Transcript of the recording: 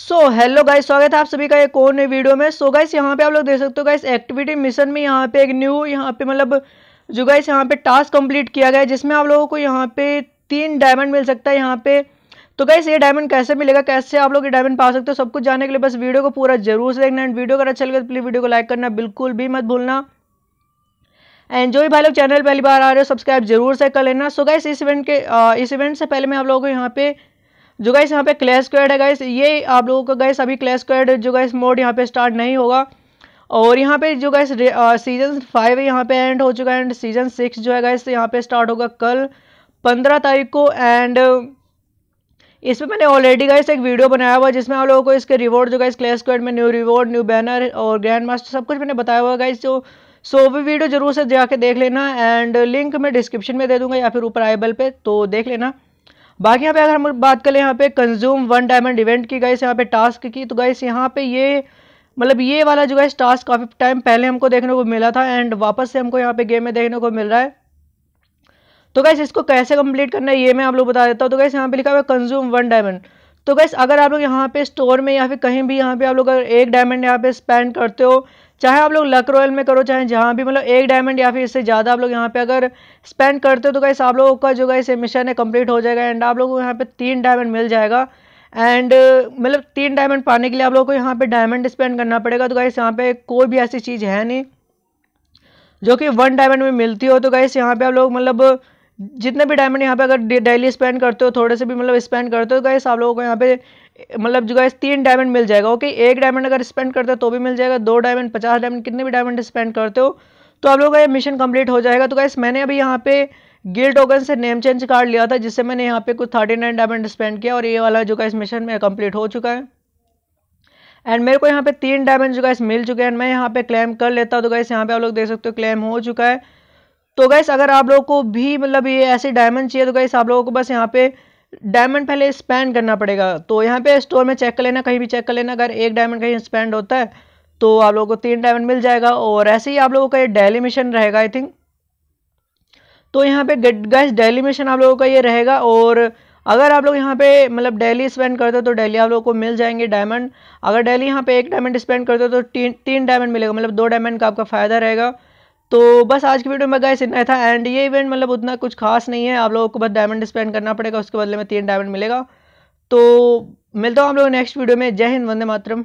so hello guys स्वागत है आप सभी का एक और नई वीडियो में सो so, गाइस यहाँ पे आप लोग देख सकते हो गाइस एक्टिविटी मिशन में यहाँ पे एक न्यू यहाँ पे मतलब जो गाइस यहाँ पे टास्क कंप्लीट किया गया है जिसमें आप लोगों को यहाँ पे तीन डायमंड मिल सकता है यहाँ पे तो गाइस ये डायमंड कैसे मिलेगा कैसे आप लोग ये डायमंड पा सकते हो सब कुछ जानने के लिए बस वीडियो को पूरा जरूर से देखना एंड वीडियो अगर अच्छा लगे तो प्लीज़ वीडियो को लाइक करना बिल्कुल भी मत भूलना एंड जो भी भाई लोग चैनल पहली बार आ रहे हो सब्सक्राइब जरूर से कर लेना सो गाइस इस इवेंट के इस इवेंट से पहले मैं आप लोगों को यहाँ पे जो गाइस यहाँ पे क्लैश क्वेड है गाइस ये आप लोगों का गाइस अभी क्लैश क्वेड जो गाइस मोड यहाँ पे स्टार्ट नहीं होगा और यहाँ पे जो गाइस सीजन फाइव यहाँ पे एंड हो चुका है एंड सीजन सिक्स जो है गाइस यहाँ पे स्टार्ट होगा कल पंद्रह तारीख को एंड uh, इसमें मैंने ऑलरेडी गाइस एक वीडियो बनाया हुआ है जिसमें आप लोगों को इसके रिवॉर्ड जो गाइस क्लैश क्वेड में न्यू रिवॉर्ड न्यू बैनर और ग्रैंड मास्टर सब कुछ मैंने बताया हुआ है गाइस जो सो भी वीडियो जरूर से जाके देख लेना एंड लिंक मैं डिस्क्रिप्शन में दे दूंगा या फिर ऊपर आई बल पे तो देख लेना बाकी यहाँ पे अगर हम बात करें यहाँ पे कंज्यूम वन डायमंड इवेंट की गाइस यहाँ पे टास्क की तो गाइस यहाँ पे ये मतलब ये वाला जो गाइस टास्क काफ़ी टाइम पहले हमको देखने को मिला था एंड वापस से हमको यहाँ पे गेम में देखने को मिल रहा है तो गैस इसको कैसे कंप्लीट करना है ये मैं आप लोग बता देता हूँ तो गैस यहाँ पे लिखा हुआ है कंज्यूम वन डायमंड तो गैस अगर आप लोग यहाँ पे स्टोर में या फिर कहीं भी यहाँ पे आप लोग अगर एक डायमंड यहाँ पे स्पेंड करते हो चाहे आप लोग लक रॉयल में करो चाहे जहाँ भी मतलब एक डायमंड या फिर इससे ज़्यादा आप लोग यहाँ पे अगर स्पेंड करते हो तो गैस आप लोगों का जो गैस ये मिशन है कम्प्लीट हो जाएगा एंड आप लोगों को यहाँ पर तीन डायमंड मिल जाएगा एंड मतलब तीन डायमंड पाने के लिए आप लोगों को यहाँ पर डायमंड स्पेंड करना पड़ेगा तो गैस यहाँ पर कोई भी ऐसी चीज़ है नहीं जो कि वन डायमंड में मिलती हो तो गैस यहाँ पर आप लोग मतलब जितने भी डायमंड यहाँ पे अगर डेली स्पेंड करते हो थोड़े से भी मतलब स्पेंड करते हो गैस आप लोगों को यहाँ पे मतलब जो गैस तीन डायमंड मिल जाएगा ओके एक डायमंड अगर स्पेंड करते हो तो भी मिल जाएगा दो डायमंड पचास डायमंड कितने भी डायमंड स्पेंड करते हो तो आप लोगों का ये मिशन कंप्लीट हो जाएगा तो गैस मैंने अभी यहाँ पे गिल टोकन से नेम चेंज कार्ड लिया था जिससे मैंने यहाँ पे कुछ थर्टी नाइन डायमंड स्पेंड किया और ये वाला जो गैस मिशन मेरा कंप्लीट हो चुका है एंड मेरे को यहाँ पे तीन डायमंड जो गैस मिल चुके हैं एंड मैं यहाँ पे क्लेम कर लेता हूँ तो गैस यहाँ पे आप लोग देख सकते हो क्लेम हो चुका है तो गैस अगर आप लोगों को भी मतलब ये ऐसे डायमंड चाहिए तो गैस आप लोगों को बस यहाँ पे डायमंड पहले स्पेंड करना पड़ेगा तो यहाँ पे स्टोर में चेक कर लेना कहीं भी चेक कर लेना अगर एक डायमंड कहीं स्पेंड होता है तो आप लोगों को तीन डायमंड मिल जाएगा और ऐसे ही आप लोगों का ये डेली मिशन रहेगा आई थिंक तो यहाँ पे गैस डेली मिशन आप लोगों का ये रहेगा और अगर आप लोग यहाँ पे मतलब डेली स्पेंड करते हो तो डेली आप लोगों को मिल जाएंगे डायमंड अगर डेली यहाँ पे एक डायमंड स्पेंड करते हो तो तीन तीन डायमंड मिलेगा मतलब दो डायमंड का आपका फ़ायदा रहेगा तो बस आज की वीडियो में गाइस इतना था एंड ये इवेंट मतलब उतना कुछ खास नहीं है आप लोगों को बस डायमंड स्पेंड करना पड़ेगा उसके बदले में तीन डायमंड मिलेगा तो मिलता हूँ आप लोग नेक्स्ट वीडियो में जय हिंद वंदे मातरम